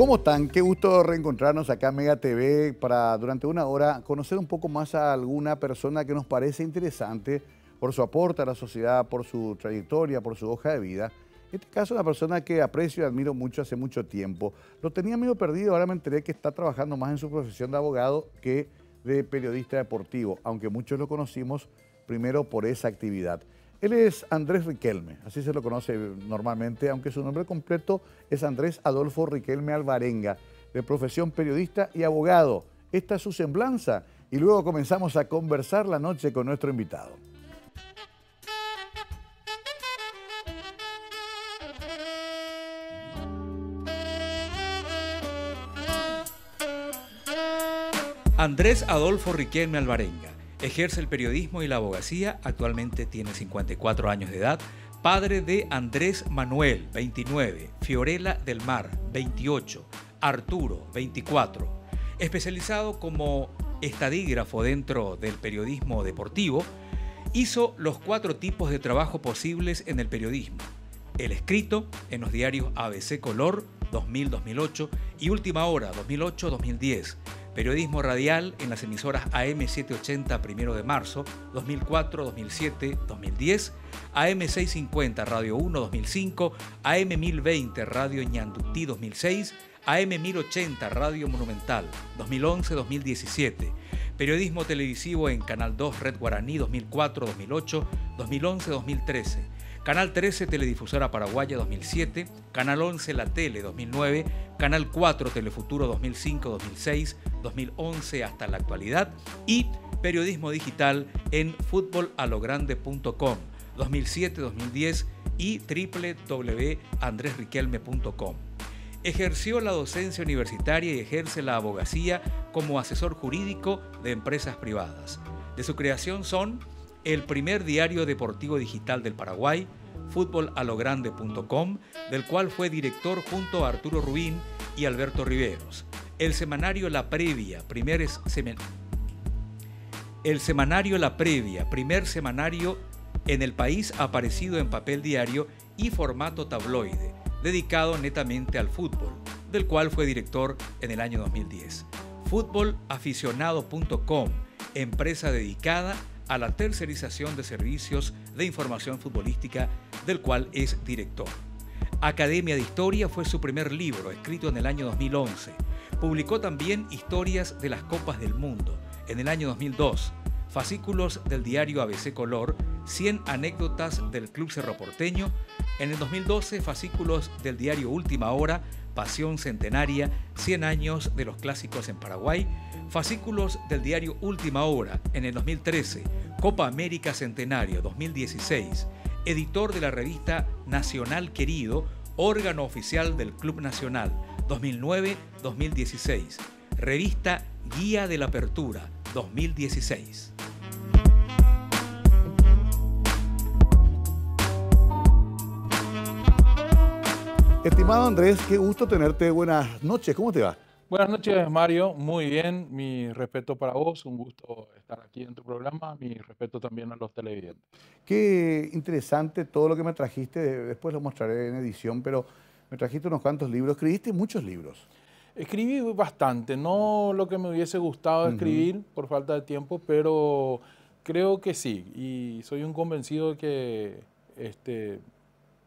¿Cómo están? Qué gusto reencontrarnos acá en Mega TV para durante una hora conocer un poco más a alguna persona que nos parece interesante por su aporte a la sociedad, por su trayectoria, por su hoja de vida. En este caso, una persona que aprecio y admiro mucho hace mucho tiempo. Lo tenía medio perdido, ahora me enteré que está trabajando más en su profesión de abogado que de periodista deportivo, aunque muchos lo conocimos primero por esa actividad. Él es Andrés Riquelme, así se lo conoce normalmente, aunque su nombre completo es Andrés Adolfo Riquelme Alvarenga, de profesión periodista y abogado. Esta es su semblanza y luego comenzamos a conversar la noche con nuestro invitado. Andrés Adolfo Riquelme Alvarenga Ejerce el periodismo y la abogacía, actualmente tiene 54 años de edad, padre de Andrés Manuel, 29, Fiorella del Mar, 28, Arturo, 24, especializado como estadígrafo dentro del periodismo deportivo, hizo los cuatro tipos de trabajo posibles en el periodismo. El escrito en los diarios ABC Color 2000-2008 y Última Hora 2008-2010 periodismo radial en las emisoras AM780 1 de marzo, 2004, 2007, 2010, AM650 Radio 1 2005, AM1020 Radio Ñandutí 2006, AM1080 Radio Monumental 2011-2017, periodismo televisivo en Canal 2 Red Guaraní 2004-2008, 2011-2013, Canal 13 Teledifusora Paraguaya 2007, Canal 11 La Tele 2009, Canal 4 Telefuturo 2005, 2006, 2011 hasta la actualidad y periodismo digital en futbolalogrande.com 2007-2010 y www.andresriquelme.com. Ejerció la docencia universitaria y ejerce la abogacía como asesor jurídico de empresas privadas. De su creación son el primer diario deportivo digital del Paraguay, fútbolalogrande.com, del cual fue director junto a Arturo Rubín y Alberto Riveros. El semanario La Previa, primer el semanario La Previa, primer semanario en el país aparecido en papel diario y formato tabloide, dedicado netamente al fútbol, del cual fue director en el año 2010. Fútbolaficionado.com, empresa dedicada a la tercerización de servicios de información futbolística, del cual es director. Academia de Historia fue su primer libro, escrito en el año 2011. Publicó también Historias de las Copas del Mundo, en el año 2002, fascículos del diario ABC Color, 100 anécdotas del Club Cerro Porteño, en el 2012 fascículos del diario Última Hora, Pasión Centenaria, 100 años de los clásicos en Paraguay, fascículos del diario Última Hora en el 2013, Copa América Centenario 2016, editor de la revista Nacional Querido, órgano oficial del Club Nacional 2009-2016, revista Guía de la Apertura 2016. Estimado Andrés, qué gusto tenerte. Buenas noches, ¿cómo te va? Buenas noches, Mario. Muy bien, mi respeto para vos, un gusto estar aquí en tu programa, mi respeto también a los televidentes. Qué interesante todo lo que me trajiste, después lo mostraré en edición, pero me trajiste unos cuantos libros, escribiste muchos libros. Escribí bastante, no lo que me hubiese gustado escribir por falta de tiempo, pero creo que sí, y soy un convencido de que este,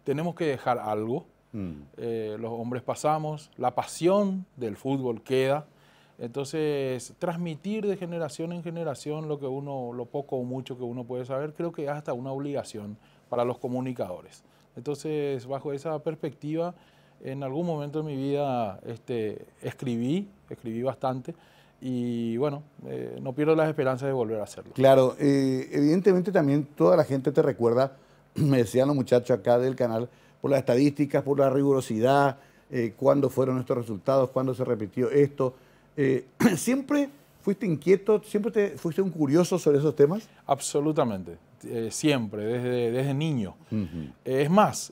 tenemos que dejar algo Mm. Eh, los hombres pasamos, la pasión del fútbol queda. Entonces, transmitir de generación en generación lo que uno, lo poco o mucho que uno puede saber, creo que es hasta una obligación para los comunicadores. Entonces, bajo esa perspectiva, en algún momento de mi vida este, escribí, escribí bastante y bueno, eh, no pierdo las esperanzas de volver a hacerlo. Claro, eh, evidentemente también toda la gente te recuerda, me decían los muchachos acá del canal, por las estadísticas, por la rigurosidad, eh, cuándo fueron estos resultados, cuándo se repitió esto. Eh, siempre fuiste inquieto, siempre fuiste un curioso sobre esos temas. Absolutamente, eh, siempre, desde, desde niño. es más,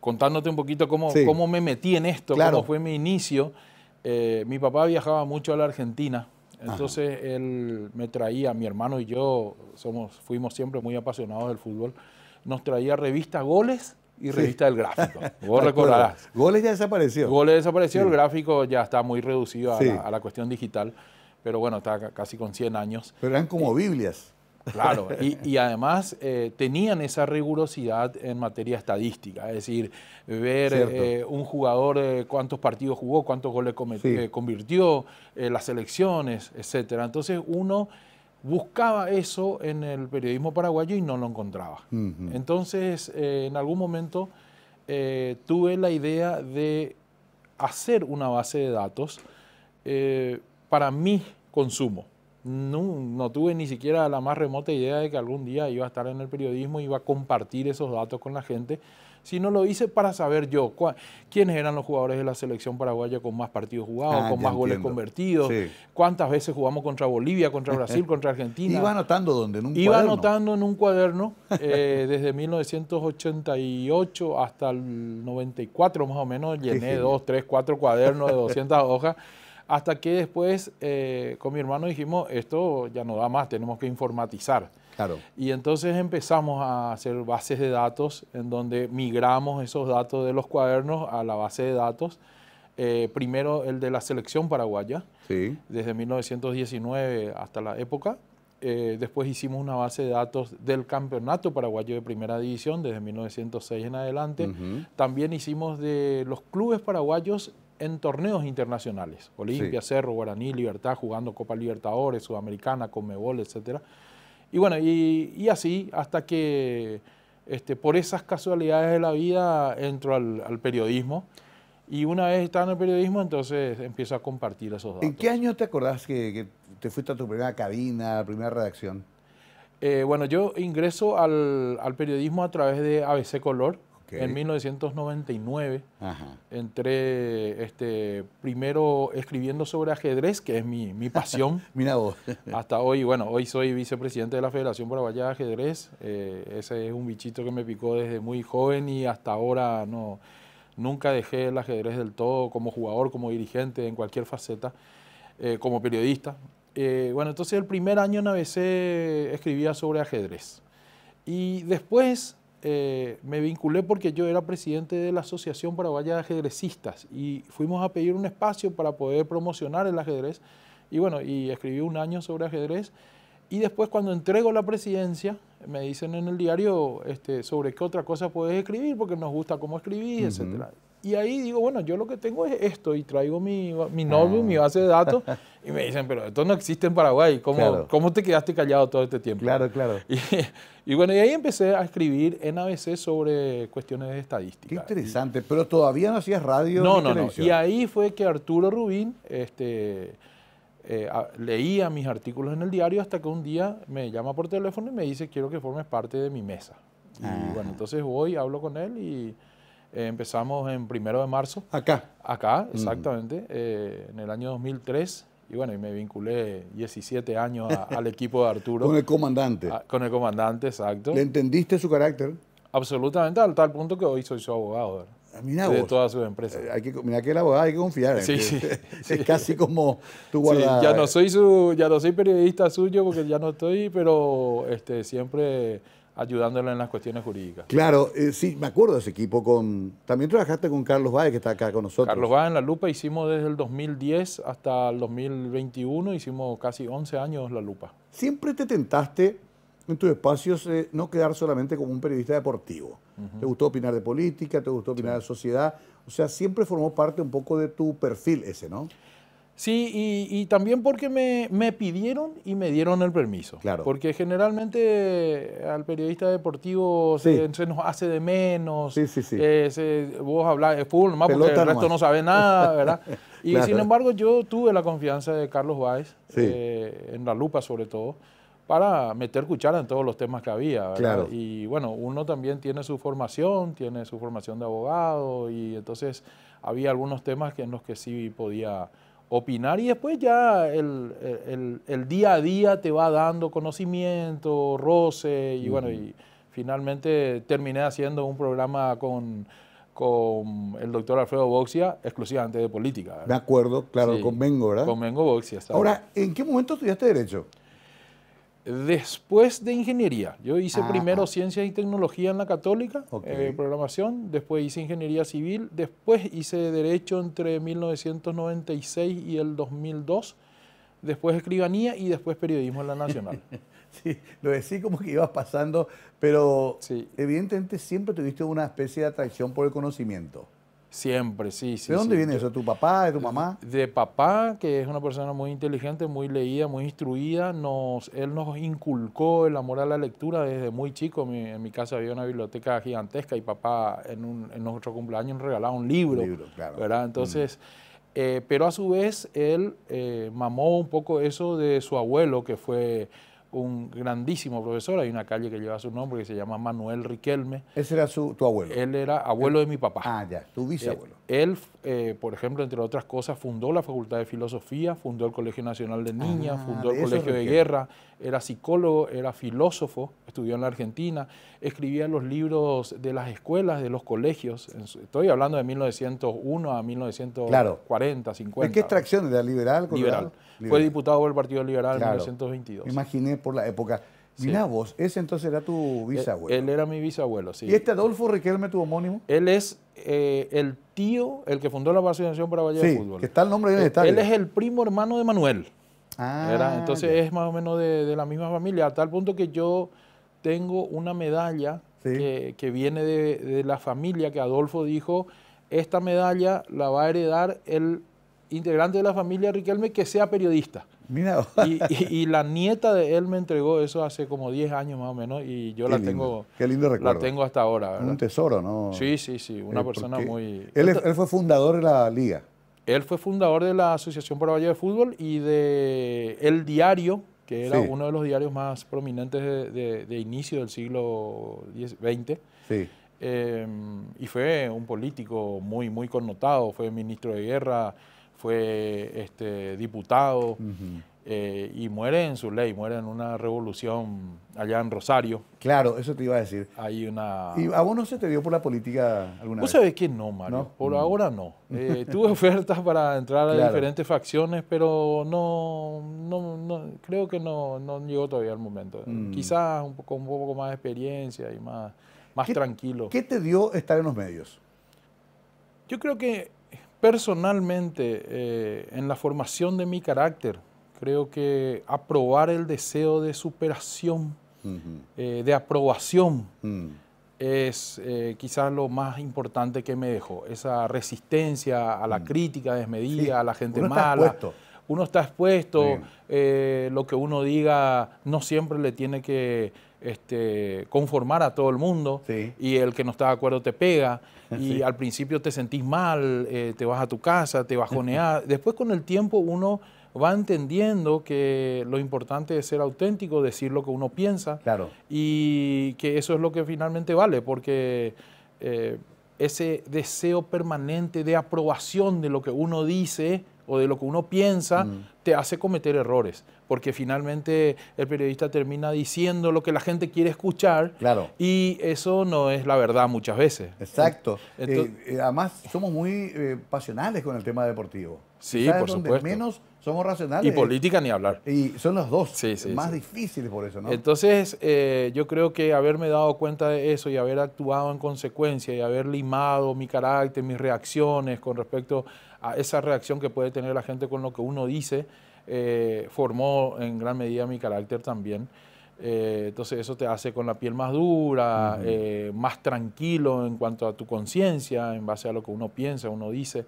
contándote un poquito cómo, cómo me metí en esto, cómo fue mi inicio. mi papá viajaba mucho a la Argentina, entonces él me traía, mi hermano y yo somos, fuimos siempre muy apasionados del fútbol nos traía revista Goles y revista del gráfico. Vos recordarás. Goles ya desapareció. Goles desapareció, el gráfico ya está muy reducido a, la, cuestión digital, pero bueno, está casi con 100 años. Pero eran como Biblias. Claro, y, además eh, tenían esa rigurosidad en materia estadística, es decir, ver eh, un jugador eh, cuántos partidos jugó, cuántos goles convirtió, las elecciones, etcétera. Entonces uno buscaba eso en el periodismo paraguayo y no lo encontraba. Entonces, eh, en algún momento eh, tuve la idea de hacer una base de datos eh, para mi consumo. No, no, tuve ni siquiera la más remota idea de que algún día iba a estar en el periodismo y iba a compartir esos datos con la gente. Si no lo hice para saber yo quiénes eran los jugadores de la selección paraguaya con más partidos jugados, ah, con más goles convertidos, cuántas veces jugamos contra Bolivia, contra Brasil, contra Argentina. Iba anotando donde, en un Iba cuaderno. anotando en un cuaderno eh, desde 1988 hasta el 94 más o menos, llené dos, tres, cuatro cuadernos de 200 hojas hasta que después eh, con mi hermano dijimos, esto ya no da más, tenemos que informatizar. Y entonces empezamos a hacer bases de datos en donde migramos esos datos de los cuadernos a la base de datos. Eh, primero el de la selección paraguaya, desde 1919 hasta la época. Eh, después hicimos una base de datos del campeonato paraguayo de primera división desde 1906 en adelante. También hicimos de los clubes paraguayos en torneos internacionales, Olimpia, Cerro, Guaraní, Libertad, jugando Copa Libertadores, Sudamericana, Conmebol, etcétera. Y bueno, y, así hasta que este, por esas casualidades de la vida entro al, periodismo. Y una vez estaba en el periodismo, entonces empiezo a compartir esos datos. ¿En qué año te acordás que, te fuiste a tu primera cabina, a la primera redacción? Eh, bueno, yo ingreso al, al, periodismo a través de ABC Color, en 1999 entré este, primero escribiendo sobre ajedrez, que es mi, mi pasión. Mira vos. Hasta hoy, bueno, hoy soy vicepresidente de la Federación Paraguaya de Ajedrez. Eh, ese es un bichito que me picó desde muy joven y hasta ahora no, nunca dejé el ajedrez del todo como jugador, como dirigente, en cualquier faceta, eh, como periodista. Eh, bueno, entonces el primer año en ABC escribía sobre ajedrez. Y después eh, me vinculé porque yo era presidente de la Asociación Paraguaya de Ajedrecistas y fuimos a pedir un espacio para poder promocionar el ajedrez. Y bueno, y escribí un año sobre ajedrez. Y después cuando entrego la presidencia, me dicen en el diario este, sobre qué otra cosa puedes escribir, porque nos gusta cómo escribís, etcétera. Y ahí digo, bueno, yo lo que tengo es esto y traigo mi, mi ah. mi base de datos. Y me dicen, pero esto no existe en Paraguay. ¿Cómo, ¿cómo te quedaste callado todo este tiempo? Claro, claro. Y, bueno, y ahí empecé a escribir en ABC sobre cuestiones de estadística. Qué interesante. pero todavía no hacías radio. No, ni no, televisión. no. Y ahí fue que Arturo Rubín este, eh, leía mis artículos en el diario hasta que un día me llama por teléfono y me dice, quiero que formes parte de mi mesa. Y ah. bueno, entonces voy, hablo con él y eh, empezamos en primero de marzo. Acá. Acá, mm. exactamente, eh, en el año 2003. Y bueno, y me vinculé 17 años al equipo de Arturo. con el comandante. Ah, con el comandante, exacto. ¿Le entendiste su carácter? Absolutamente, al tal punto que hoy soy su abogado. ¿verdad? Ah, de todas sus empresas. Eh, hay que, que el abogado hay que confiar. Sí, sí, es casi como tu guarda... ya no soy su, ya no soy periodista suyo porque ya no estoy, pero este, siempre ayudándole en las cuestiones jurídicas. Claro, eh, sí, me acuerdo de ese equipo. Con, también trabajaste con Carlos Báez, que está acá con nosotros. Carlos Báez en La Lupa hicimos desde el 2010 hasta el 2021, hicimos casi 11 años La Lupa. Siempre te tentaste en tus espacios eh, no quedar solamente como un periodista deportivo. Te gustó opinar de política, te gustó opinar de sociedad. O sea, siempre formó parte un poco de tu perfil ese, ¿no? Sí, y, también porque me, me, pidieron y me dieron el permiso. Claro. Porque generalmente al periodista deportivo se, nos hace de menos. Sí, sí, sí. Eh, vos hablás de fútbol nomás porque el resto no sabe nada, ¿verdad? Y sin embargo yo tuve la confianza de Carlos Báez, eh, en la lupa sobre todo, para meter cuchara en todos los temas que había. ¿verdad? Y bueno, uno también tiene su formación, tiene su formación de abogado, y entonces había algunos temas que en los que sí podía opinar y después ya el, el, día a día te va dando conocimiento, roce y bueno, y finalmente terminé haciendo un programa con, con el doctor Alfredo Boxia, exclusivamente de política. De acuerdo, claro, con Vengo, ¿verdad? Con Boxia. Ahora, ¿en qué momento estudiaste Derecho? después de ingeniería. Yo hice ah, primero ah. ciencias y tecnología en la católica, eh, programación, después hice ingeniería civil, después hice derecho entre 1996 y el 2002, después escribanía y después periodismo en la nacional. sí, lo decís como que ibas pasando, pero evidentemente siempre tuviste una especie de atracción por el conocimiento. Siempre, sí, sí. ¿De dónde viene eso? tu papá, de tu mamá? De papá, que es una persona muy inteligente, muy leída, muy instruida. Nos, él nos inculcó el amor a la lectura desde muy chico. en mi casa había una biblioteca gigantesca y papá en, un, en nuestro cumpleaños nos regalaba un libro. Un libro, claro. ¿verdad? Entonces, mm. eh, pero a su vez él eh, mamó un poco eso de su abuelo, que fue un grandísimo profesor. Hay una calle que lleva su nombre que se llama Manuel Riquelme. ¿Ese era su, tu abuelo? Él era abuelo de mi papá. Ah, ya, tu bisabuelo. Eh, él, eh, por ejemplo, entre otras cosas, fundó la Facultad de Filosofía, fundó el Colegio Nacional de Niñas, ah, fundó el Colegio de Guerra, era psicólogo, era filósofo, estudió en la Argentina, escribía los libros de las escuelas, de los colegios. Estoy hablando de 1901 a 1940, 50. ¿De qué extracción? ¿De liberal, liberal? Fue diputado del Partido Liberal en 1922. Imaginé por la época. Mira vos, ese entonces era tu eh, bisabuelo. Él, era mi bisabuelo, sí. ¿Y este Adolfo Riquelme, tu homónimo? Él es eh, el tío, el que fundó la Asociación para Valle de Fútbol. que está el nombre de él. Eh, él es el primo hermano de Manuel. Ah, entonces es más o menos de, la misma familia, a tal punto que yo tengo una medalla que, viene de, de la familia que Adolfo dijo, esta medalla la va a heredar el integrante de la familia Riquelme que sea periodista. Mira. Y, la nieta de él me entregó eso hace como 10 años más o menos y yo la tengo qué lindo recuerdo. la tengo hasta ahora. Un tesoro, ¿no? Sí, sí, sí, una eh, persona muy... Él, fue fundador de la liga. Él fue fundador de la Asociación Paraguaya de Fútbol y de El Diario, que era uno de los diarios más prominentes de, inicio del siglo XX. Sí. Eh, y fue un político muy, muy connotado, fue ministro de guerra, fue este, diputado eh, y muere en su ley, muere en una revolución allá en Rosario. Claro, eso te iba a decir. Hay una... ¿Y a vos no se te dio por la política alguna ¿Vos sabés que no, Mario? Por mm. ahora no. Eh, tuve ofertas para entrar a diferentes facciones, pero no, creo que no, llegó todavía el momento. Mm. Quizás con un poco más de experiencia y más, más tranquilo. ¿Qué te dio estar en los medios? Yo creo que personalmente eh, en la formación de mi carácter, creo que aprobar el deseo de superación, eh, de aprobación, mm. es eh, quizás lo más importante que me dejó. Esa resistencia a la mm. crítica desmedida, a la gente mala uno está expuesto, eh, lo que uno diga no siempre le tiene que este, conformar a todo el mundo y el que no está de acuerdo te pega y al principio te sentís mal, eh, te vas a tu casa, te bajoneas. Después con el tiempo uno va entendiendo que lo importante es ser auténtico, decir lo que uno piensa y que eso es lo que finalmente vale porque... Eh, ese deseo permanente de aprobación de lo que uno dice o de lo que uno piensa te hace cometer errores, porque finalmente el periodista termina diciendo lo que la gente quiere escuchar claro. y eso no es la verdad muchas veces. Exacto. Eh, eh, además somos muy eh, pasionales con el tema deportivo. Sí, por supuesto. menos somos racionales. Y política ni hablar. Y son los dos más difíciles por eso, Entonces, yo creo que haberme dado cuenta de eso y haber actuado en consecuencia y haber limado mi carácter, mis reacciones con respecto a esa reacción que puede tener la gente con lo que uno dice, eh, formó en gran medida mi carácter también. Eh, entonces eso te hace con la piel más dura, eh, más tranquilo en cuanto a tu conciencia, en base a lo que uno piensa, uno dice.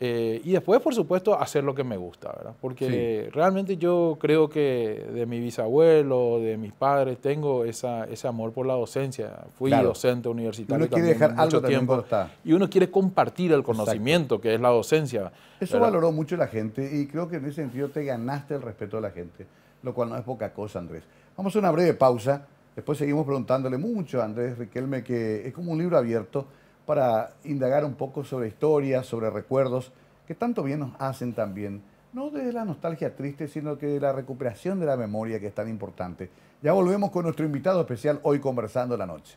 Eh, y después, por supuesto, hacer lo que me gusta, ¿verdad? Porque realmente yo creo que de mi bisabuelo, de mis padres, tengo esa, ese amor por la docencia. Fui docente universitario. Uno quiere dejar mucho tiempo. Y uno quiere compartir el conocimiento que es la docencia. Eso valoró mucho la gente y creo que en ese sentido te ganaste el respeto de la gente, lo cual no es poca cosa, Andrés. Vamos a una breve pausa. Después seguimos preguntándole mucho a Andrés Riquelme, que es como un libro abierto para indagar un poco sobre historias, sobre recuerdos que tanto bien nos hacen también, no de la nostalgia triste, sino que de la recuperación de la memoria que es tan importante. Ya volvemos con nuestro invitado especial hoy conversando la noche.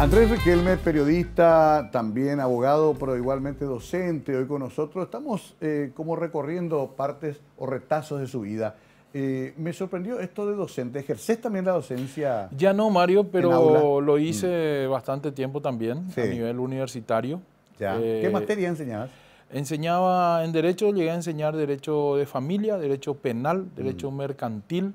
Andrés Riquelme, periodista, también abogado, pero igualmente docente, hoy con nosotros. Estamos eh, como recorriendo partes o retazos de su vida. Eh, me sorprendió esto de docente. ¿Ejerces también la docencia? Ya no, Mario, pero lo mm. hice bastante tiempo también a nivel universitario. Eh, ¿Qué materia enseñabas? Enseñaba en Derecho, llegué a enseñar Derecho de Familia, Derecho Penal, Derecho mm. Mercantil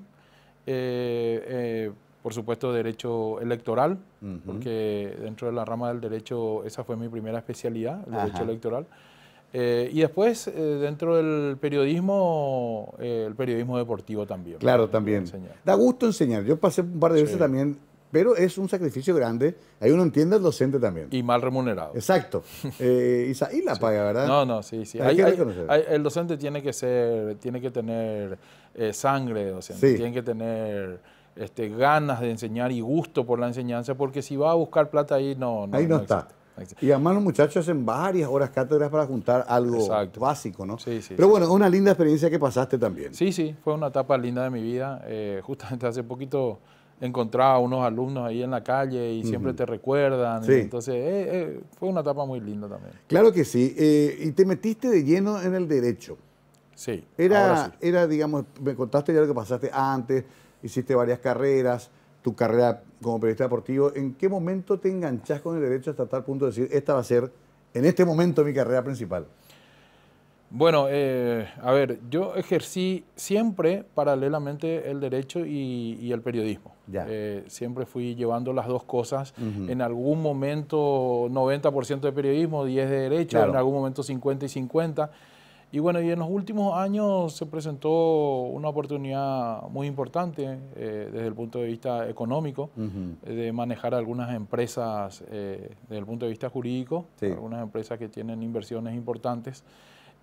por supuesto, derecho electoral, porque dentro de la rama del derecho esa fue mi primera especialidad, el derecho electoral. Eh, y después, eh, dentro del periodismo, eh, el periodismo deportivo también. Claro, también. Da gusto enseñar. Yo pasé un par de veces también, pero es un sacrificio grande. Ahí uno entiende al docente también. Y mal remunerado. Exacto. y, la paga, ¿verdad? No, no, sí, sí. Hay, el docente tiene que ser, tiene que tener sangre docente, tiene que tener este, ganas de enseñar y gusto por la enseñanza, porque si va a buscar plata ahí no. no ahí no, está. Y además los muchachos hacen varias horas cátedras para juntar algo básico, ¿no? Sí, sí. Pero bueno, es una linda experiencia que pasaste también. Sí, sí, fue una etapa linda de mi vida. Eh, justamente hace poquito encontraba a unos alumnos ahí en la calle y siempre te recuerdan. Sí. Entonces, eh, eh, fue una etapa muy linda también. Claro que sí. y te metiste de lleno en el derecho. Sí. Era, era digamos, me contaste ya lo que pasaste antes, hiciste varias carreras, tu carrera como periodista deportivo, ¿en qué momento te enganchas con el derecho hasta tal punto de decir, esta va a ser en este momento mi carrera principal? Bueno, eh, a ver, yo ejercí siempre paralelamente el derecho y, el periodismo. Eh, siempre fui llevando las dos cosas. En algún momento 90% de periodismo, 10 de derecho, en algún momento 50 y 50. Y bueno, y en los últimos años se presentó una oportunidad muy importante eh, desde el punto de vista económico, de manejar algunas empresas eh, desde el punto de vista jurídico, algunas empresas que tienen inversiones importantes.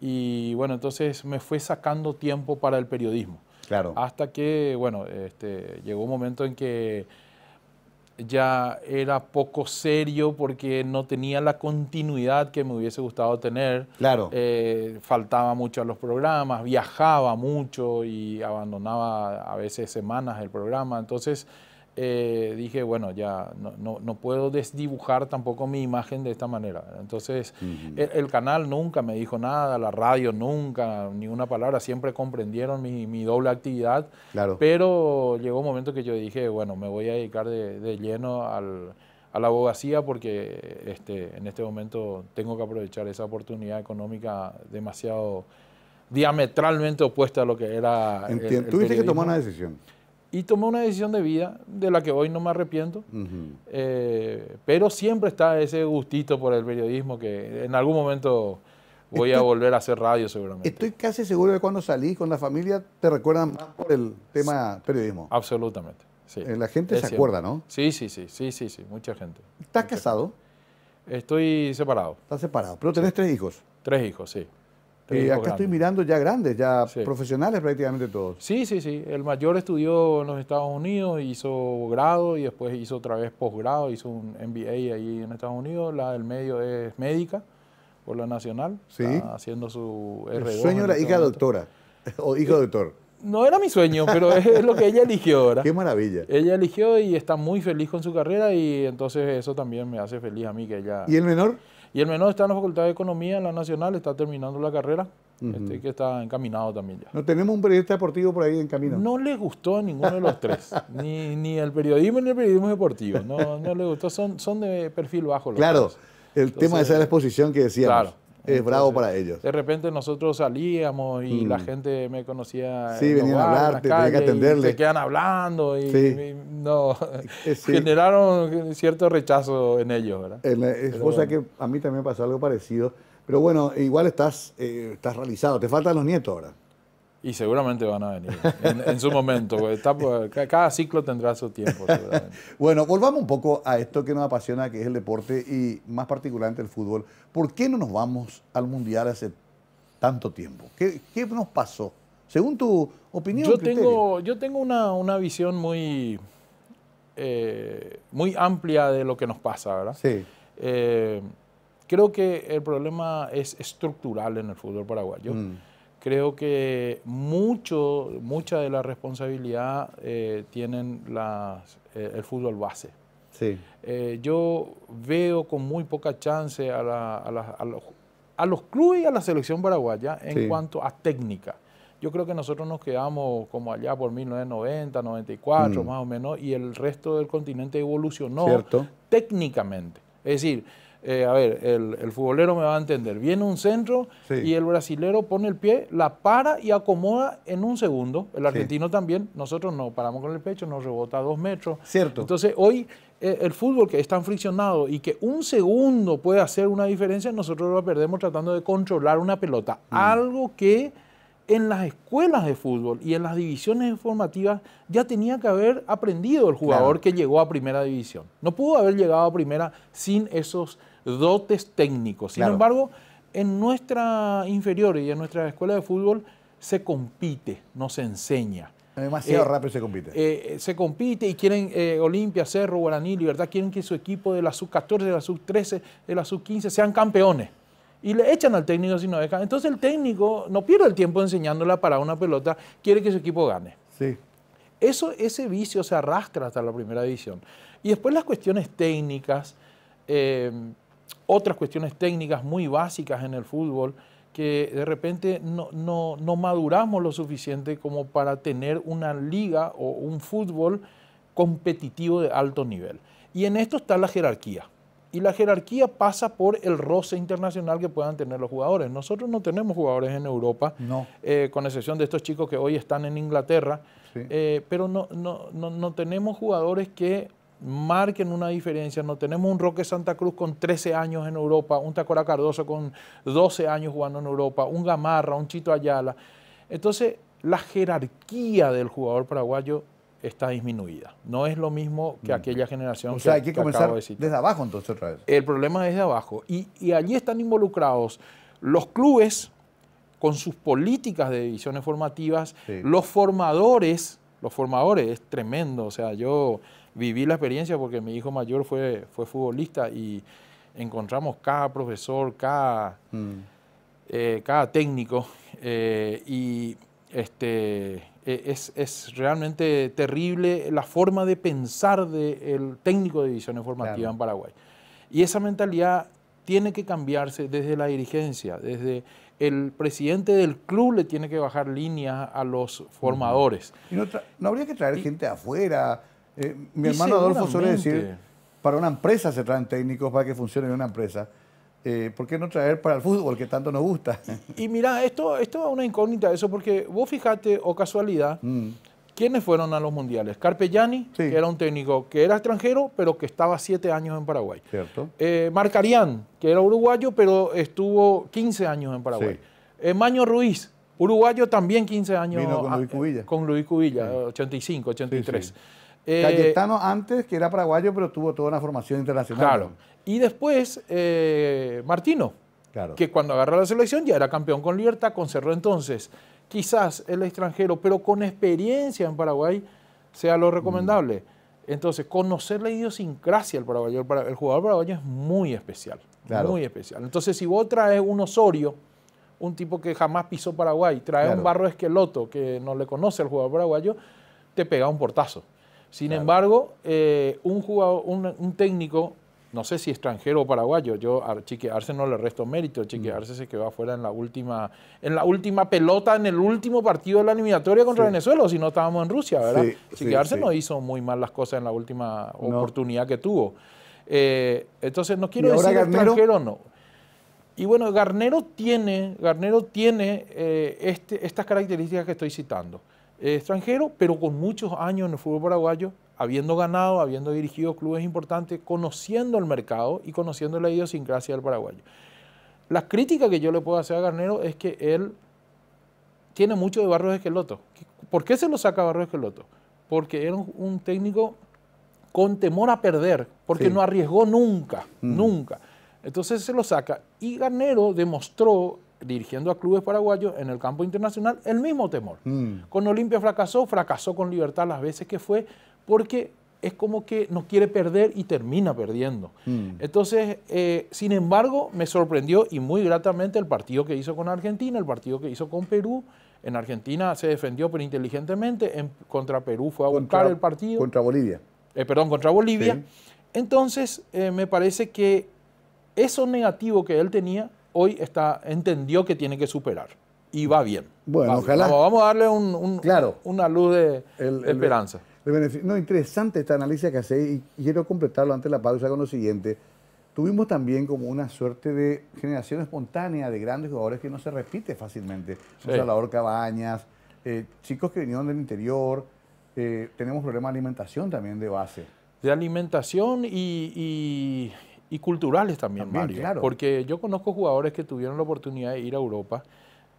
Y bueno, entonces me fue sacando tiempo para el periodismo. Claro. Hasta que, bueno, este, llegó un momento en que ya era poco serio porque no tenía la continuidad que me hubiese gustado tener. Claro. Eh, faltaba mucho a los programas, viajaba mucho y abandonaba a veces semanas el programa. Entonces, eh, dije, bueno, ya no, no, no, puedo desdibujar tampoco mi imagen de esta manera. Entonces, e-, el, canal nunca me dijo nada, la radio nunca, ninguna palabra, siempre comprendieron mi, doble actividad, claro. pero llegó un momento que yo dije, bueno, me voy a dedicar de, lleno al, a la abogacía porque este, en este momento tengo que aprovechar esa oportunidad económica demasiado diametralmente opuesta a lo que era. Tuviste que tomar una decisión y tomé una decisión de vida de la que hoy no me arrepiento, eh, pero siempre está ese gustito por el periodismo que en algún momento voy a volver a hacer radio seguramente. Estoy casi seguro de que cuando salís con la familia te recuerdan más por el tema periodismo. Absolutamente, sí. Eh, la gente se acuerda, ¿no? Sí, sí, sí, sí, sí, sí, mucha gente. ¿Estás casado? Estoy separado. Estás separado, pero tenés tres hijos. Tres hijos, sí. Y eh, acá estoy mirando ya grandes, ya profesionales prácticamente todos. Sí, sí, sí. El mayor estudió en los Estados Unidos, hizo grado y después hizo otra vez posgrado, hizo un MBA ahí en Estados Unidos. La del medio es médica por la nacional, Está haciendo su R2. El sueño era este hija doctora o hijo eh, doctor. No era mi sueño, pero es lo que ella eligió ahora. Qué maravilla. Ella eligió y está muy feliz con su carrera y entonces eso también me hace feliz a mí que ella... ¿Y el menor? Y el menor está en la Facultad de Economía en la Nacional, está terminando la carrera, este, que está encaminado también ya. ¿No tenemos un periodista deportivo por ahí en camino? No le gustó a ninguno de los tres, ni, el periodismo ni el periodismo deportivo, no, no le gustó, son, son de perfil bajo Claro, el tema de esa exposición que decíamos. Claro. Es bravo para ellos. De repente nosotros salíamos y la mm. gente me conocía. Sí, venían a hablarte, tenían que atenderle. Se quedan hablando y, no, eh, generaron cierto rechazo en ellos, ¿verdad? es eh, cosa que a mí también pasó algo parecido. Pero bueno, igual estás, eh, estás realizado. Te faltan los nietos ahora. Y seguramente van a venir en, su momento. cada ciclo tendrá su tiempo. bueno, volvamos un poco a esto que nos apasiona, que es el deporte y más particularmente el fútbol. ¿Por qué no nos vamos al Mundial hace tanto tiempo? ¿Qué, nos pasó? Según tu opinión. Yo tengo, yo tengo una, una visión muy, eh, muy amplia de lo que nos pasa, ¿verdad? Sí. Eh, creo que el problema es estructural en el fútbol paraguayo. Mm. Creo que mucho, mucha de la responsabilidad tiene eh, tienen eh, el fútbol base. Eh, yo veo con muy poca chance a, los, a, los, clubes y a la selección paraguaya en cuanto a técnica. Yo creo que nosotros nos quedamos como allá por 1990, 94 mm. más o menos, y el resto del continente evolucionó técnicamente. Es decir, eh, a ver, el, futbolero me va a entender, viene un centro y el brasilero pone el pie, la para y acomoda en un segundo, el argentino también, nosotros no, paramos con el pecho, nos rebota dos metros. Cierto. Entonces hoy eh, el fútbol que es tan friccionado y que un segundo puede hacer una diferencia, nosotros lo perdemos tratando de controlar una pelota, mm. algo que en las escuelas de fútbol y en las divisiones formativas ya tenía que haber aprendido el jugador que llegó a primera división. No pudo haber llegado a primera sin esos dotes técnicos. Sin embargo, en nuestra inferior y en nuestra escuela de fútbol se compite, no se enseña. Demasiado eh, rápido se compite. Eh, eh, se compite y quieren Olimpia, Cerro, Guaraní, ¿verdad? quieren que su equipo de la sub-14, de la sub-13, de la sub-15 sean campeones. Y le echan al técnico si no deja. Entonces el técnico no pierde el tiempo enseñándola para una pelota, quiere que su equipo gane. Sí. Eso, ese vicio se arrastra hasta la primera división. Y después las cuestiones técnicas, otras cuestiones técnicas muy básicas en el fútbol que de repente no, maduramos lo suficiente como para tener una liga o un fútbol competitivo de alto nivel. Y en esto está la jerarquía. Y la jerarquía pasa por el roce internacional que puedan tener los jugadores. Nosotros no tenemos jugadores en Europa, eh, con excepción de estos chicos que hoy están en Inglaterra, eh, pero no, no tenemos jugadores que marquen una diferencia. No tenemos un Roque Santa Cruz con 13 años en Europa, un Tacora Cardoso con 12 años jugando en Europa, un Gamarra, un Chito Ayala. Entonces, la jerarquía del jugador paraguayo está disminuida. No es lo mismo que mm. aquella generación. O sea, hay que, comenzar desde abajo entonces otra vez. El problema es desde abajo. Y, allí están involucrados los clubes con sus políticas de divisiones formativas, los formadores, los formadores, es tremendo. O sea, yo viví la experiencia porque mi hijo mayor fue, fue futbolista y encontramos cada profesor, cada, mm. eh, cada técnico eh, y este, e, es, realmente terrible la forma de pensar del el técnico de división informativa en Paraguay. Y esa mentalidad tiene que cambiarse desde la dirigencia, desde el presidente del club le tiene que bajar línea a los formadores. no, habría que traer gente afuera, eh, mi hermano Adolfo suele decir, para una empresa se traen técnicos para que funcione una empresa. Eh, ¿Por qué no traer para el fútbol que tanto nos gusta? Y, mira, esto, es una incógnita eso, porque vos fijate, o casualidad, mm. ¿quiénes fueron a los mundiales? Carpellani, que era un técnico que era extranjero, pero que estaba siete años en Paraguay. Cierto. Eh, que era uruguayo, pero estuvo 15 años en Paraguay. Eh, Maño Ruiz, uruguayo también 15 años. Vino con Luis Cubilla. Eh, con Luis Cubilla, 85, 83. Eh, Cayetano antes, que era paraguayo, pero tuvo toda una formación internacional. Y después, eh, Martino, que cuando agarró la selección ya era campeón con Libertad, con Cerro entonces. Quizás el extranjero, pero con experiencia en Paraguay, sea lo recomendable. Mm. Entonces, conocer la idiosincrasia del paraguayo, el jugador paraguayo es muy especial. Muy especial. Entonces, si vos traes un Osorio, un tipo que jamás pisó Paraguay, traes un Barro Esqueloto, que no le conoce al jugador paraguayo, te pega un portazo. Sin embargo, eh, un, jugador, un, técnico, no sé si extranjero o paraguayo, yo a Arce no le resto mérito, Chiquearse mm. se quedó afuera en la última en la última pelota, en el último partido de la eliminatoria contra Venezuela, o si no estábamos en Rusia, ¿verdad? Sí, no hizo muy mal las cosas en la última oportunidad que tuvo. Eh, entonces, no quiero decir extranjero extranjero no. Y bueno, Garnero tiene, Garnero tiene eh, este, estas características que estoy citando. Eh, extranjero, pero con muchos años en el fútbol paraguayo, habiendo ganado, habiendo dirigido clubes importantes, conociendo el mercado y conociendo la idiosincrasia del paraguayo. La crítica que yo le puedo hacer a Garnero es que él tiene mucho de Barros Esqueloto. ¿Por qué se lo saca Barros Esqueloto? Porque era un, técnico con temor a perder, porque no arriesgó nunca, nunca. Entonces se lo saca. Y Garnero demostró dirigiendo a clubes paraguayos en el campo internacional, el mismo temor. Mm. Con Olimpia fracasó, fracasó con Libertad las veces que fue, porque es como que no quiere perder y termina perdiendo. Mm. Entonces, eh, sin embargo, me sorprendió y muy gratamente el partido que hizo con Argentina, el partido que hizo con Perú. En Argentina se defendió pero inteligentemente, contra Perú fue a buscar el partido. Contra Bolivia. Eh, perdón, contra Bolivia. Entonces, eh, me parece que eso negativo que él tenía hoy está, entendió que tiene que superar y va bien. Bueno, ojalá. Vamos, a darle un, una luz de, esperanza. no, interesante esta análisis que hacéis y quiero completarlo antes de la pausa con lo siguiente. Tuvimos también como una suerte de generación espontánea de grandes jugadores que no se repite fácilmente. Sí. O Salvador Cabañas, eh, chicos que vinieron del interior. Eh, tenemos problemas de alimentación también de base. De alimentación y y culturales también, Mario. Porque yo conozco jugadores que tuvieron la oportunidad de ir a Europa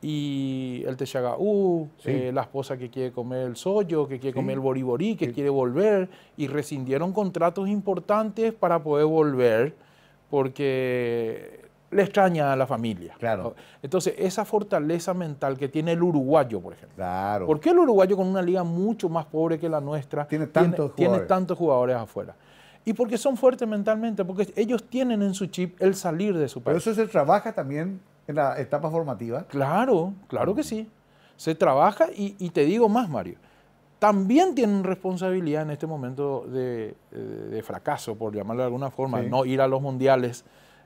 y el Teshagaú, uh, eh, la esposa que quiere comer el soyo que quiere comer el boriborí, que quiere volver, y rescindieron contratos importantes para poder volver porque le extraña a la familia. Claro. Entonces, esa fortaleza mental que tiene el uruguayo, por ejemplo. Claro. ¿Por qué el uruguayo con una liga mucho más pobre que la nuestra Tiene tantos jugadores afuera? y porque son fuertes mentalmente, porque ellos tienen en su chip el salir de su país. Pero eso se trabaja también en la etapa formativa. Claro, claro que sí. Se trabaja y, te digo más, Mario, también tienen responsabilidad en este momento de, eh, fracaso, por llamarlo de alguna forma, no ir a los mundiales,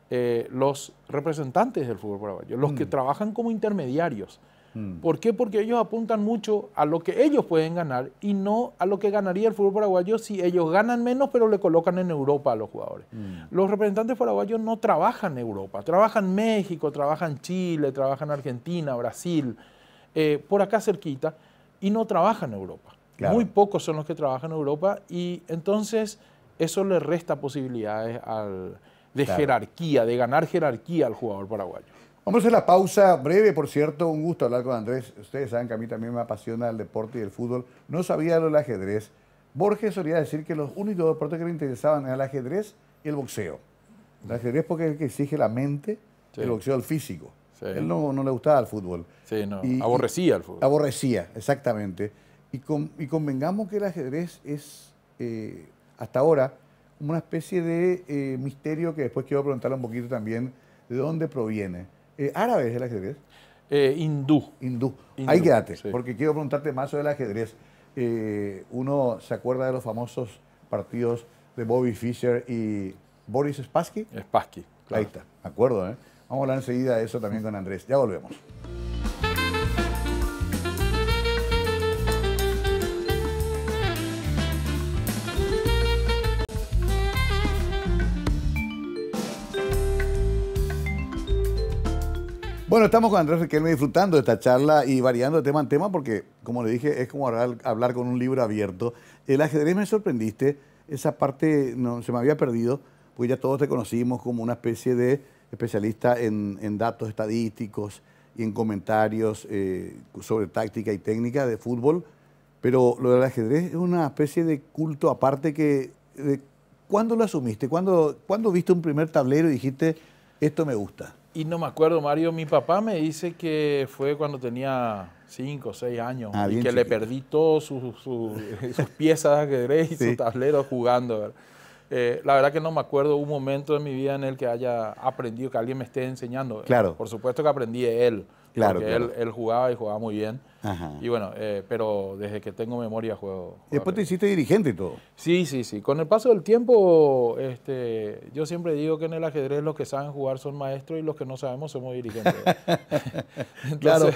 eh, los representantes del fútbol paraguayo, los que mm. trabajan como intermediarios. Mm. ¿Por qué? Porque ellos apuntan mucho a lo que ellos pueden ganar y no a lo que ganaría el fútbol paraguayo si ellos ganan menos pero le colocan en Europa a los jugadores. Mm. Los representantes paraguayos no trabajan en Europa, trabajan en México, trabajan Chile, trabajan Argentina, Brasil, eh, por acá cerquita, y no trabajan en Europa. Muy pocos son los que trabajan en Europa y entonces eso le resta posibilidades de jerarquía, de ganar jerarquía al jugador paraguayo. Vamos a hacer la pausa breve, por cierto. Un gusto hablar con Andrés. Ustedes saben que a mí también me apasiona el deporte y el fútbol. No sabía lo del ajedrez. Borges solía decir que los únicos deportes que le interesaban eran el ajedrez y el boxeo. El ajedrez porque es el que exige la mente, el boxeo el físico. Él no, le gustaba el fútbol. Sí, aborrecía el fútbol. Aborrecía, exactamente. Y, y convengamos que el ajedrez es, eh, hasta ahora, una especie de eh, misterio que después quiero preguntarle un poquito también de dónde proviene eh, ¿Árabe es el ajedrez? Eh, hindú. hindú. Ahí quédate, porque quiero preguntarte más sobre el ajedrez. Eh, uno se acuerda de los famosos partidos de Bobby Fischer y Boris Spassky. Spassky, claro. Ahí está, de acuerdo, ¿eh? Vamos a hablar enseguida de eso también con Andrés. Ya volvemos. Bueno, estamos con Andrés Riquelme disfrutando de esta charla y variando de tema en tema porque, como le dije, es como hablar, con un libro abierto. El ajedrez me sorprendiste, esa parte no, se me había perdido, porque ya todos te conocimos como una especie de especialista en, datos estadísticos y en comentarios eh, sobre táctica y técnica de fútbol, pero lo del ajedrez es una especie de culto aparte que... ¿Cuándo lo asumiste? ¿Cuándo viste un primer tablero y dijiste, esto me gusta? Y no me acuerdo, Mario, mi papá me dice que fue cuando tenía 5 o 6 años ah, y que le perdí todas sus piezas de ajedrez y su tablero jugando. Eh, la verdad que no me acuerdo un momento de mi vida en el que haya aprendido, que alguien me esté enseñando. Claro. Por supuesto que aprendí de él. Él, jugaba y jugaba muy bien. Y bueno, eh, pero desde que tengo memoria juego. Después te hiciste dirigente y todo. Sí, sí, sí. Con el paso del tiempo, este, yo siempre digo que en el ajedrez los que saben jugar son maestros y los que no sabemos somos dirigentes. claro.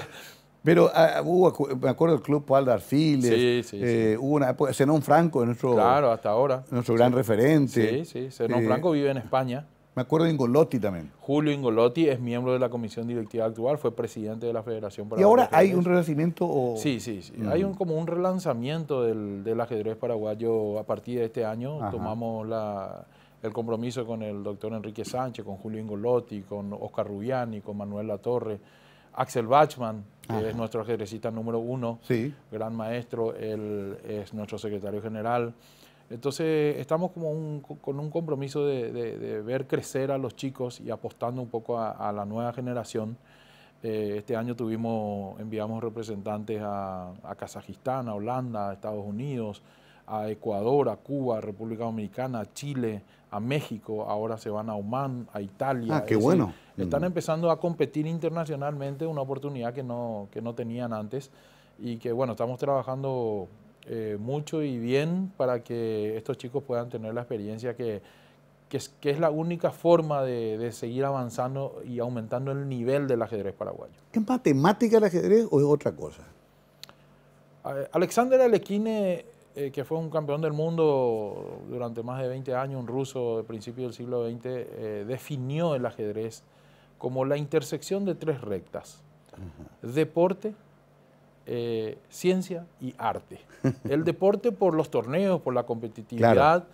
Pero ah, hubo, me acuerdo del club Paul Darfiles, sí, eh, sí. hubo una época, Zenón Franco, nuestro, hasta ahora. nuestro gran referente. Sí, sí, Zenón eh, Franco vive en España. Me acuerdo de Ingolotti también. Julio Ingolotti es miembro de la comisión directiva actual, fue presidente de la Federación Paraguaya. ¿Y ahora hay un renacimiento? O... Sí, sí, sí. Mm. hay un, como un relanzamiento del, del, ajedrez paraguayo a partir de este año. Tomamos la, el compromiso con el doctor Enrique Sánchez, con Julio Ingolotti, con Oscar Rubiani, con Manuel Latorre, Axel Bachman, que es nuestro ajedrecista número uno, sí. gran maestro, él es nuestro secretario general. Entonces estamos como con un compromiso de, ver crecer a los chicos y apostando un poco a, la nueva generación. Eh, este año tuvimos, enviamos representantes a, Kazajistán, a Holanda, a Estados Unidos, a Ecuador, a Cuba, República Dominicana, a Chile, a México, ahora se van a Oman, a Italia. Ah, qué bueno. están mm. empezando a competir internacionalmente, una oportunidad que no, que no tenían antes y que bueno, estamos trabajando eh, mucho y bien para que estos chicos puedan tener la experiencia que, que, es, la única forma de, seguir avanzando y aumentando el nivel del ajedrez paraguayo. ¿Es matemática el ajedrez o es otra cosa? Eh, Alexander Alekhine, eh, que fue un campeón del mundo durante más de 20 años, un ruso de principios del siglo XX, definió el ajedrez como la intersección de tres rectas. Deporte, eh, ciencia y arte. El deporte por los torneos, por la competitividad,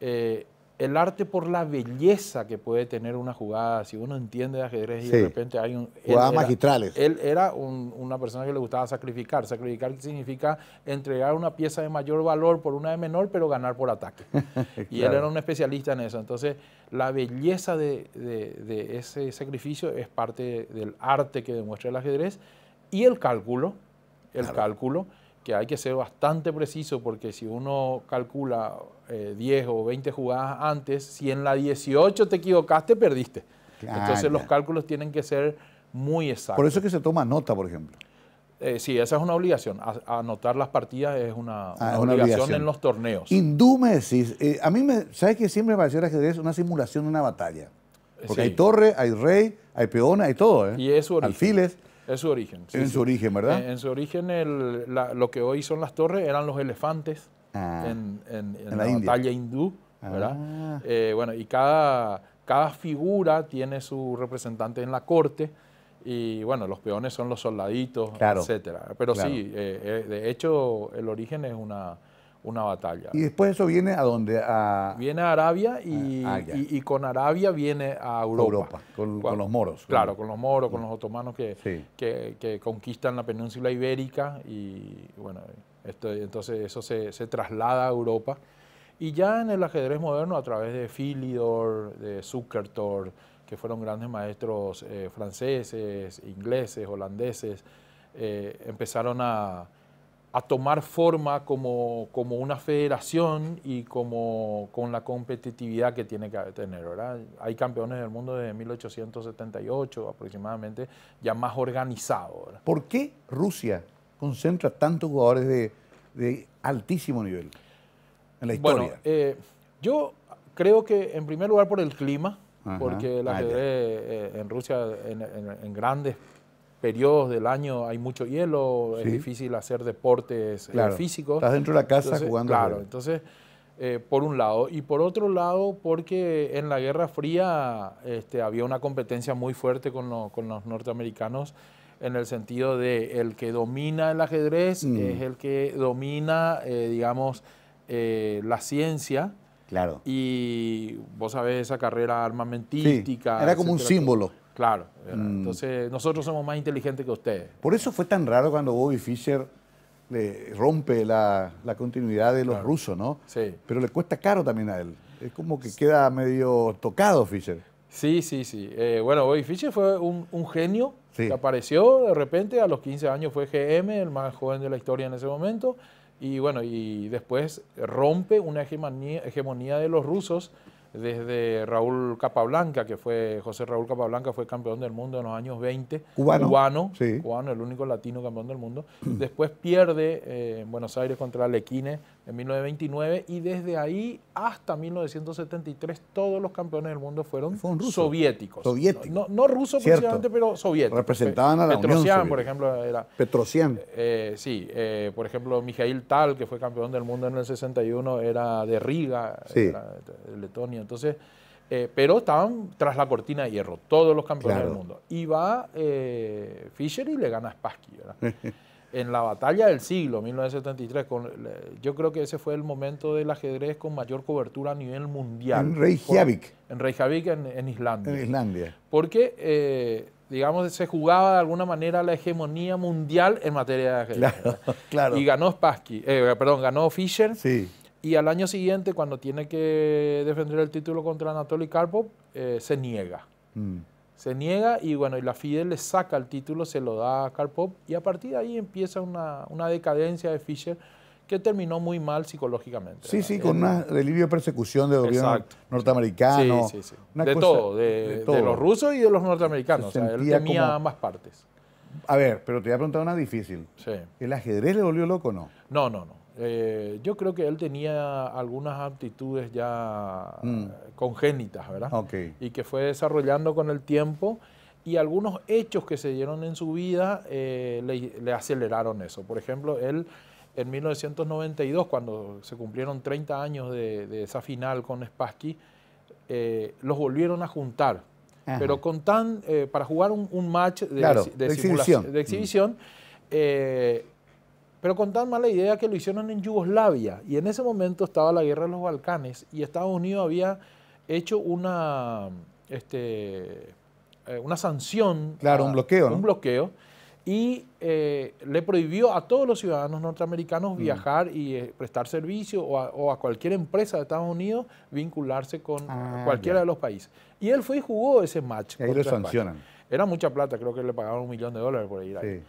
eh, el arte por la belleza que puede tener una jugada. Si uno entiende de ajedrez y de repente hay un... Jugadas magistrales. Él era una persona que le gustaba sacrificar. Sacrificar significa entregar una pieza de mayor valor por una de menor, pero ganar por ataque. y él era un especialista en eso. Entonces, la belleza de ese sacrificio es parte del arte que demuestra el ajedrez y el cálculo el cálculo, que hay que ser bastante preciso porque si uno calcula 10 eh, o 20 jugadas antes, si en la 18 te equivocaste, perdiste. Entonces los cálculos tienen que ser muy exactos. Por eso es que se toma nota, por ejemplo. Eh, sí, esa es una obligación. anotar las partidas es una, ah, obligación, en los torneos. Indúmesis. Eh, a mí, me, ¿sabes que Siempre me pareció el ajedrez una simulación de una batalla. Porque hay torre, hay rey, hay peona, hay todo. Y eso Alfiles. Es su origen. en su origen, ¿verdad? En, su origen, el, lo que hoy son las torres eran los elefantes ah. en, en, en, la, hindú, ¿verdad? Ah. Eh, bueno, y cada, cada figura tiene su representante en la corte y bueno, los peones son los soldaditos, claro, etcétera. Pero sí, eh, eh, de hecho el origen es una una batalla. Y después eso viene a dónde? Viene a Arabia ah, ah, y, con Arabia viene a Europa. Europa con, los moros. Claro, con los moros, con los otomanos que, que, conquistan la península ibérica y bueno, entonces eso se, traslada a Europa. Y ya en el ajedrez moderno, a través de Philidor, de Zuckertor, que fueron grandes maestros eh, franceses, ingleses, holandeses, eh, empezaron a, a tomar forma como, una federación y como, con la competitividad que tiene que tener. ¿verdad? Hay campeones del mundo desde 1878 aproximadamente, ya más organizado. ¿Por qué Rusia concentra tantos jugadores de, altísimo nivel en la historia? Bueno, eh, yo creo que en primer lugar por el clima, porque la ah, ajedrez eh, en Rusia en grandes del año hay mucho hielo, es difícil hacer deportes eh, físicos. Estás dentro de la casa jugando. Claro, entonces, eh, por un lado. Y por otro lado, porque en la Guerra Fría este, había una competencia muy fuerte con, con, los norteamericanos en el sentido de el que domina el ajedrez mm. es el que domina, eh, digamos, la ciencia. Claro. Y vos sabés esa carrera armamentística. Era como un símbolo. Claro. Mm. Entonces, nosotros somos más inteligentes que ustedes. Por eso fue tan raro cuando Bobby Fischer le rompe la, la continuidad de los rusos, ¿no? Sí. Pero le cuesta caro también a él. Es como que queda medio tocado Fischer. Sí, sí, sí. Eh, bueno, Bobby Fischer fue un, genio sí. que apareció de repente, a los 15 años fue GM, el más joven de la historia en ese momento, y bueno, y después rompe una hegemonía de los rusos desde Raúl Capablanca, que fue José Raúl Capablanca, fue campeón del mundo en los años 20, cubano, cubano, el único latino campeón del mundo. Después pierde eh, en Buenos Aires contra Alequine, en 1929 y desde ahí hasta 1973 todos los campeones del mundo fueron soviéticos. No, rusos precisamente, pero soviéticos. Representaban a la Unión Soviética. por ejemplo, era... Petrosian. Eh, sí, eh, por ejemplo, Mijail Tal, que fue campeón del mundo en el 61, era de Riga, de Letonia. Entonces, eh, pero estaban tras la cortina de hierro, todos los campeones del mundo. Y va Fischer y le gana a Spassky, ¿verdad? en la batalla del siglo, 1973, yo creo que ese fue el momento del ajedrez con mayor cobertura a nivel mundial. En Reykjavik. en Reykjavik, en, Islandia. En Islandia. Porque, eh, digamos, se jugaba de alguna manera la hegemonía mundial en materia de ajedrez. Claro, claro. Y ganó Spassky, eh, perdón, ganó Fischer. Sí. Y al año siguiente, cuando tiene que defender el título contra Anatoly Karpov, eh, se niega. Mm. Se niega y bueno, y la FIDE le saca el título, se lo da a Pop y a partir de ahí empieza una, decadencia de Fischer que terminó muy mal psicológicamente. Sí, sí, con eh, una delirio de persecución del gobierno norteamericano. Sí, sí, sí. de, todo, de, los rusos y de los norteamericanos. él tenía ambas partes. A ver, pero te voy a preguntar una difícil. ¿El ajedrez le volvió loco o no? No, no, no. Eh, yo creo que él tenía algunas aptitudes ya mm. eh, congénitas, ¿verdad? Y que fue desarrollando con el tiempo y algunos hechos que se dieron en su vida eh, le, aceleraron eso. Por ejemplo, él en 1992, cuando se cumplieron 30 años de, esa final con Spassky, los volvieron a juntar. Pero con tan, para jugar un, match de, de, exhibición, mm. Pero con tan mala idea que lo hicieron en Yugoslavia. Y en ese momento estaba la guerra de los Balcanes y Estados Unidos había hecho una, este, eh, una sanción. Claro, un bloqueo. Un bloqueo. Y eh, le prohibió a todos los ciudadanos norteamericanos mm. viajar y eh, prestar servicio o a, cualquier empresa de Estados Unidos vincularse con ah, cualquiera de los países. Y él fue y jugó ese match. Y ahí sancionan. Era mucha plata, creo que le pagaban un millón de dólares por ir ahí. Sí.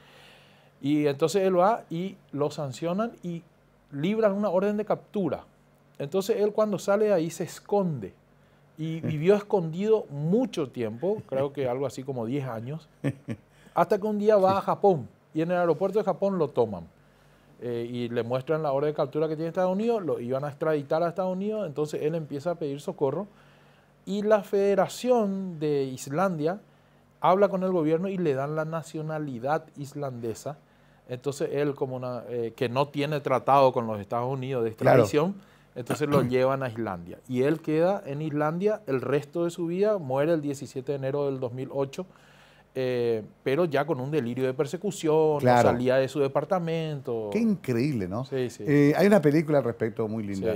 Y entonces él va y lo sancionan y libran una orden de captura. Entonces él cuando sale ahí se esconde y vivió escondido mucho tiempo, creo que algo así como 10 años, hasta que un día va a Japón y en el aeropuerto de Japón lo toman. Eh, y le muestran la orden de captura que tiene Estados Unidos, lo iban a extraditar a Estados Unidos, entonces él empieza a pedir socorro y la Federación de Islandia habla con el gobierno y le dan la nacionalidad islandesa entonces él, como una, eh, que no tiene tratado con los Estados Unidos de extradición, entonces lo llevan a Islandia. Y él queda en Islandia el resto de su vida, muere el 17 de enero del 2008, eh, pero ya con un delirio de persecución, salía de su departamento. Qué increíble, ¿no? Sí, sí. Eh, hay una película al respecto muy linda,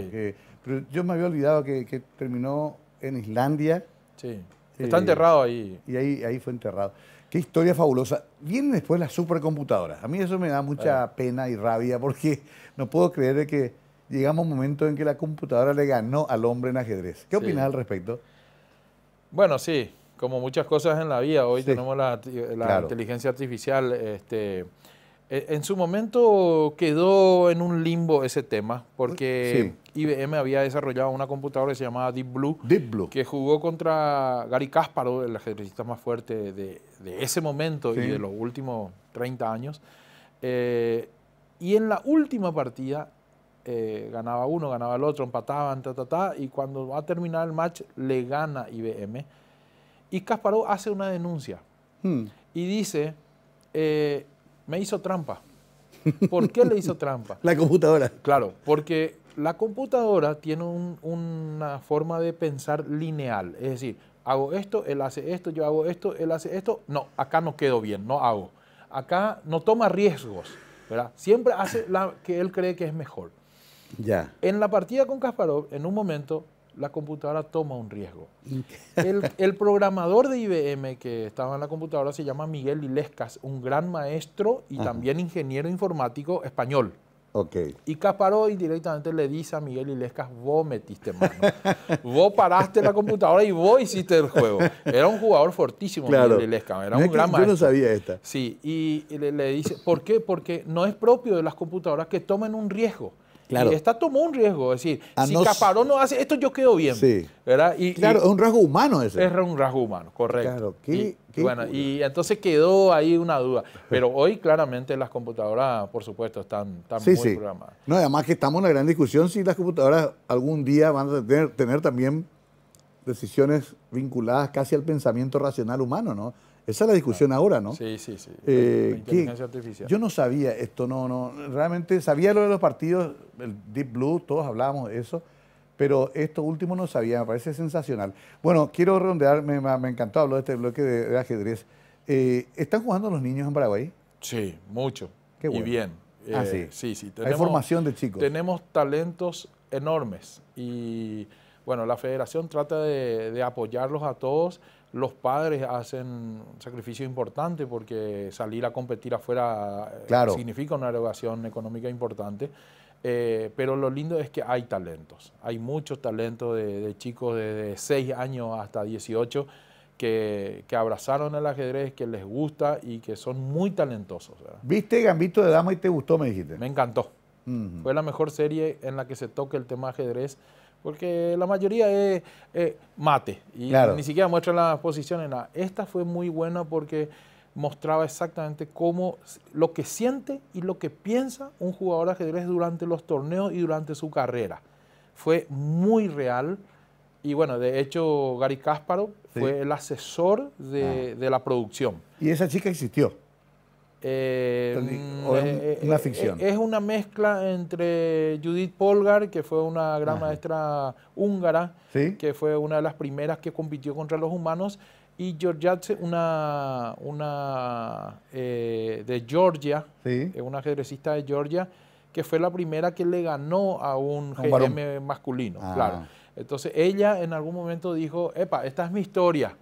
pero yo me había olvidado que, terminó en Islandia. Sí. Está enterrado ahí. Y ahí, ahí fue enterrado. Qué historia fabulosa. Vienen después las supercomputadoras. A mí eso me da mucha pena y rabia porque no puedo creer que llegamos a un momento en que la computadora le ganó al hombre en ajedrez. ¿Qué opinas al respecto? Bueno, sí, como muchas cosas en la vida, hoy tenemos la, inteligencia artificial, este, eh, en su momento quedó en un limbo ese tema, porque IBM había desarrollado una computadora que se llamaba Deep Blue, que jugó contra Gary Kasparov, el ajedrecista más fuerte de, ese momento y de los últimos 30 años. Eh, y en la última partida eh, ganaba uno, ganaba el otro, empataban, ta, ta, ta, y cuando va a terminar el match le gana IBM. Y Kasparov hace una denuncia hmm. y dice me hizo trampa. ¿Por qué le hizo trampa? La computadora. Claro, porque la computadora tiene una forma de pensar lineal. Es decir, hago esto, él hace esto, yo hago esto, él hace esto. No, acá no quedo bien, no hago. Acá no toma riesgos, ¿verdad? Siempre hace la que él cree que es mejor. Ya. En la partida con Kasparov, en un momento, la computadora toma un riesgo. El, programador de IBM que estaba en la computadora se llama Miguel Ilescas, un gran maestro y también ingeniero informático español. Okay. Y Caparoy indirectamente le dice a Miguel Ilescas, vos metiste mano, vos paraste la computadora y vos hiciste el juego. Era un jugador fortísimo Miguel Ilescas, era un gran maestro. Yo no sabía esta. Sí, y le, dice, ¿por qué? Porque no es propio de las computadoras que tomen un riesgo. Y esta tomó un riesgo. Es decir, si no... Caparón no hace esto, yo quedo bien. claro, es un rasgo humano ese. Es un rasgo humano, correcto. y, bueno, y entonces quedó ahí una duda. Pero hoy, claramente, las computadoras, por supuesto, están, muy programadas. No, además que estamos en la gran discusión si las computadoras algún día van a tener, tener también decisiones vinculadas casi al pensamiento racional humano, ¿no? Esa es la discusión ahora, ¿no? Sí, sí, sí. Eh, inteligencia artificial. Yo no sabía esto, no, no. Realmente sabía lo de los partidos, el Deep Blue, todos hablábamos de eso, pero esto último no sabía, me parece sensacional. Bueno, quiero redondear, me, encantó hablar de este bloque de, ajedrez. Eh, ¿Están jugando los niños en Paraguay? Sí, mucho. Qué bueno. Y bien. ah, eh, sí. Sí, sí. Tenemos, Hay formación de chicos. Tenemos talentos enormes y, bueno, la federación trata de apoyarlos a todos los padres hacen un sacrificio importante porque salir a competir afuera eh, significa una erogación económica importante. Eh, pero lo lindo es que hay talentos, hay muchos talentos de, chicos de 6 años hasta 18 que, que, abrazaron el ajedrez, que les gusta y que son muy talentosos. ¿Viste Gambito de Dama y te gustó, me dijiste? Me encantó. Fue la mejor serie en la que se toca el tema ajedrez porque la mayoría es mate y ni siquiera muestra las posiciones. Nada. Esta fue muy buena porque mostraba exactamente cómo lo que siente y lo que piensa un jugador de ajedrez durante los torneos y durante su carrera. Fue muy real. Y bueno, de hecho, Gary Kasparov fue el asesor de, ah. de la producción. Y esa chica existió. Eh, mm, es eh, eh, una ficción? Es una mezcla entre Judith Polgar, que fue una gran maestra húngara, que fue una de las primeras que compitió contra los humanos, y Georgiadze, una, una de Georgia, ¿Sí? una ajedrecista de Georgia, que fue la primera que le ganó a un, GM masculino, ah. claro. Entonces ella en algún momento dijo, epa, esta es mi historia,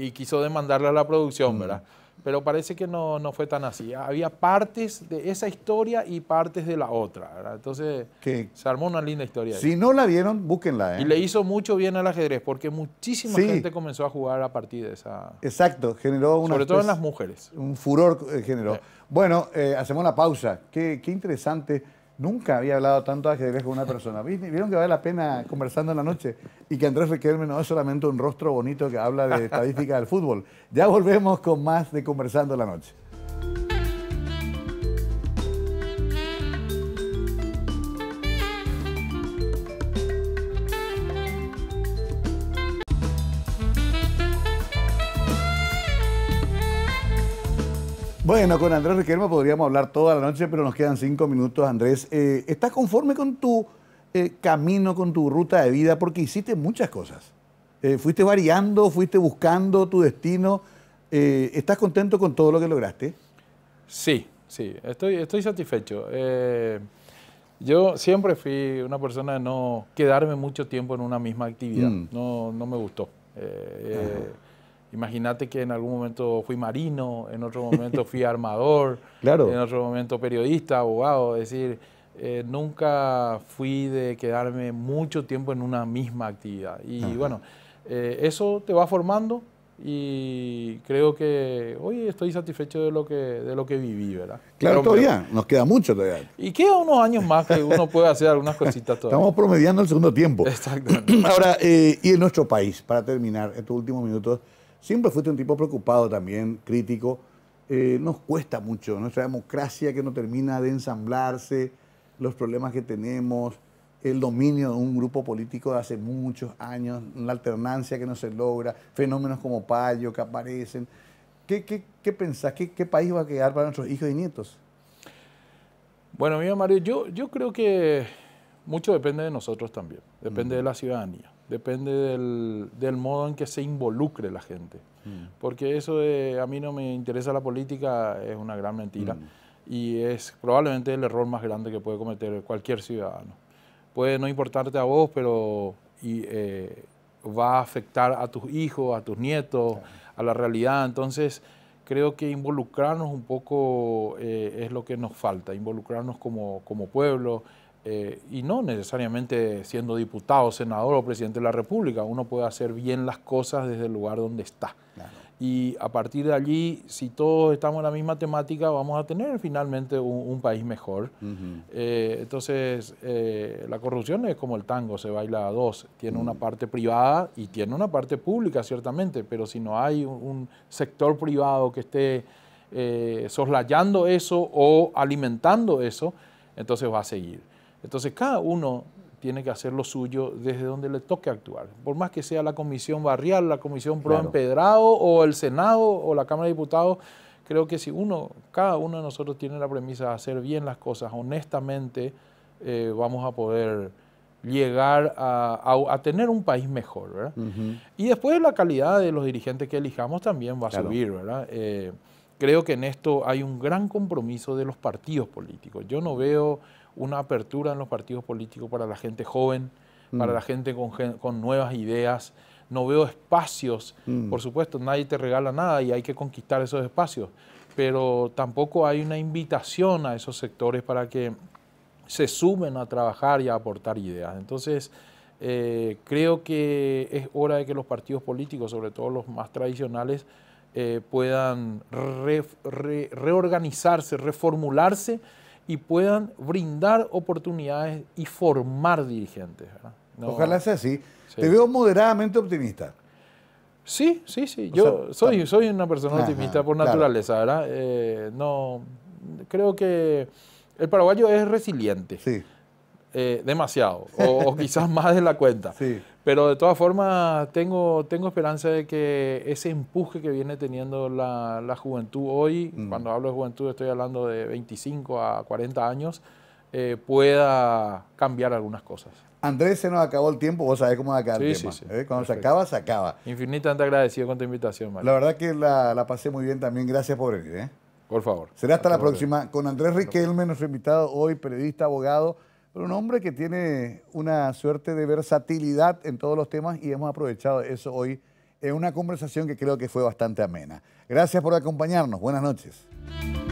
y quiso demandarle a la producción, mm. ¿verdad? pero parece que no, fue tan así. Había partes de esa historia y partes de la otra. Entonces se armó una linda historia. Si no la vieron, búsquenla. ¿eh? Y le hizo mucho bien al ajedrez, porque muchísima gente comenzó a jugar a partir de esa... Exacto, generó una... Sobre todo en las mujeres. Un furor eh, generó. Bueno, eh, hacemos la pausa. Qué, qué interesante Nunca había hablado tanto de ajedrez con una persona. ¿Vieron que vale la pena conversando en la noche? Y que Andrés Riquelme no es solamente un rostro bonito que habla de estadística del fútbol. Ya volvemos con más de Conversando en la noche. Bueno, con Andrés Riquelme podríamos hablar toda la noche, pero nos quedan cinco minutos, Andrés. Eh, ¿Estás conforme con tu eh, camino, con tu ruta de vida? Porque hiciste muchas cosas. Eh, fuiste variando, fuiste buscando tu destino. ¿Estás contento con todo lo que lograste? Sí, sí, estoy, estoy satisfecho. yo siempre fui una persona de no quedarme mucho tiempo en una misma actividad. Mm. No, no me gustó. Imagínate que en algún momento fui marino, en otro momento fui armador, en otro momento periodista, abogado. Es decir, eh, nunca fui de quedarme mucho tiempo en una misma actividad. Y bueno, eh, eso te va formando y creo que hoy estoy satisfecho de lo que, de lo que viví, ¿verdad? Claro, todavía, nos queda mucho todavía. Y queda unos años más que uno puede hacer algunas cositas todavía. Estamos promediando el segundo tiempo. Exactamente. Ahora, eh, y en nuestro país, para terminar, estos últimos minutos. Siempre fuiste un tipo preocupado también, crítico. Eh, nos cuesta mucho nuestra democracia que no termina de ensamblarse, los problemas que tenemos, el dominio de un grupo político de hace muchos años, la alternancia que no se logra, fenómenos como Payo que aparecen. ¿Qué, qué, qué pensás? ¿Qué, ¿Qué, país va a quedar para nuestros hijos y nietos? Bueno, amigo Mario, yo, yo creo que mucho depende de nosotros también, depende mm. de la ciudadanía depende del, del, modo en que se involucre la gente. Mm. Porque eso de a mí no me interesa la política es una gran mentira mm. y es probablemente el error más grande que puede cometer cualquier ciudadano. Puede no importarte a vos, pero y, eh, va a afectar a tus hijos, a tus nietos, a la realidad. Entonces, creo que involucrarnos un poco eh, es lo que nos falta, involucrarnos como, como pueblo, eh, y no necesariamente siendo diputado, senador o presidente de la República. Uno puede hacer bien las cosas desde el lugar donde está. Y a partir de allí, si todos estamos en la misma temática, vamos a tener finalmente un, país mejor. Eh, entonces, eh, la corrupción es como el tango, se baila a dos. Tiene una mm. parte privada y tiene una parte pública, ciertamente, pero si no hay un, un sector privado que esté soslayando eso o alimentando eso, entonces va a seguir. Entonces cada uno tiene que hacer lo suyo desde donde le toque actuar, por más que sea la comisión barrial, la comisión pro empedrado o el Senado o la Cámara de Diputados, creo que si uno, cada uno de nosotros tiene la premisa de hacer bien las cosas honestamente, eh, vamos a poder llegar a, tener un país mejor, Y después la calidad de los dirigentes que elijamos también va a subir, ¿verdad? Eh, creo que en esto hay un gran compromiso de los partidos políticos. Yo no veo una apertura en los partidos políticos para la gente joven, para mm. la gente con, con, nuevas ideas. No veo espacios. Mm. Por supuesto, nadie te regala nada y hay que conquistar esos espacios. Pero tampoco hay una invitación a esos sectores para que se sumen a trabajar y a aportar ideas. Entonces, eh, creo que es hora de que los partidos políticos, sobre todo los más tradicionales, eh, puedan reorganizarse, reformularse y puedan brindar oportunidades y formar dirigentes. Ojalá sea así. Te veo moderadamente optimista. Sí, sí, sí. Yo soy, soy una persona optimista por naturaleza, ¿verdad? Eh, no, creo que el paraguayo es resiliente. Sí. Eh, demasiado, o, quizás más de la cuenta. Sí. Pero de todas formas, tengo, tengo esperanza de que ese empuje que viene teniendo la, la juventud hoy, mm. cuando hablo de juventud estoy hablando de 25 a 40 años, eh, pueda cambiar algunas cosas. Andrés, se nos acabó el tiempo, vos sabés cómo va a el tema. ¿eh? Cuando se acaba, se acaba. Infinitamente agradecido con tu invitación, Mario. La verdad que la, la pasé muy bien también. Gracias por venir. ¿eh? Por favor. Será hasta, la próxima. Con Andrés Riquelme, nuestro invitado hoy, periodista, abogado pero un hombre que tiene una suerte de versatilidad en todos los temas y hemos aprovechado eso hoy en una conversación que creo que fue bastante amena. Gracias por acompañarnos. Buenas noches.